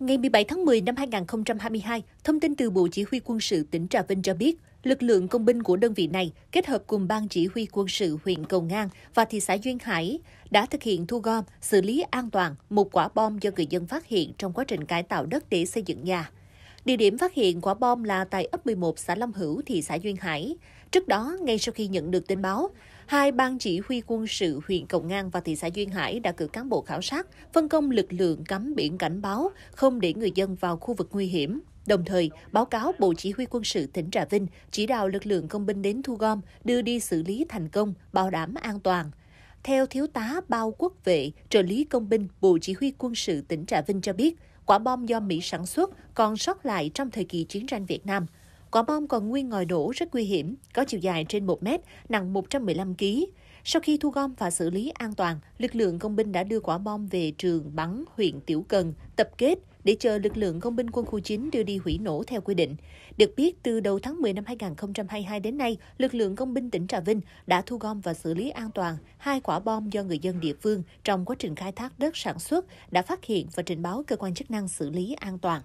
Ngày 17 tháng 10 năm 2022, thông tin từ Bộ Chỉ huy Quân sự tỉnh Trà Vinh cho biết, lực lượng công binh của đơn vị này kết hợp cùng Ban Chỉ huy Quân sự huyện Cầu Ngang và thị xã Duyên Hải đã thực hiện thu gom, xử lý an toàn một quả bom do người dân phát hiện trong quá trình cải tạo đất để xây dựng nhà. Địa điểm phát hiện quả bom là tại ấp 11 xã lâm Hữu, thị xã Duyên Hải. Trước đó, ngay sau khi nhận được tin báo, hai ban chỉ huy quân sự huyện Cộng Ngang và thị xã Duyên Hải đã cử cán bộ khảo sát, phân công lực lượng cắm biển cảnh báo, không để người dân vào khu vực nguy hiểm. Đồng thời, báo cáo Bộ Chỉ huy quân sự tỉnh Trà Vinh chỉ đạo lực lượng công binh đến thu gom, đưa đi xử lý thành công, bảo đảm an toàn. Theo Thiếu tá Bao Quốc Vệ, trợ lý công binh Bộ Chỉ huy quân sự tỉnh Trà Vinh cho biết, quả bom do Mỹ sản xuất còn sót lại trong thời kỳ chiến tranh Việt Nam. Quả bom còn nguyên ngòi đổ rất nguy hiểm, có chiều dài trên 1 mét, nặng 115 kg. Sau khi thu gom và xử lý an toàn, lực lượng công binh đã đưa quả bom về trường bắn huyện Tiểu Cần, tập kết, để chờ lực lượng công binh quân khu 9 đưa đi hủy nổ theo quy định. Được biết, từ đầu tháng 10 năm 2022 đến nay, lực lượng công binh tỉnh Trà Vinh đã thu gom và xử lý an toàn hai quả bom do người dân địa phương trong quá trình khai thác đất sản xuất đã phát hiện và trình báo cơ quan chức năng xử lý an toàn.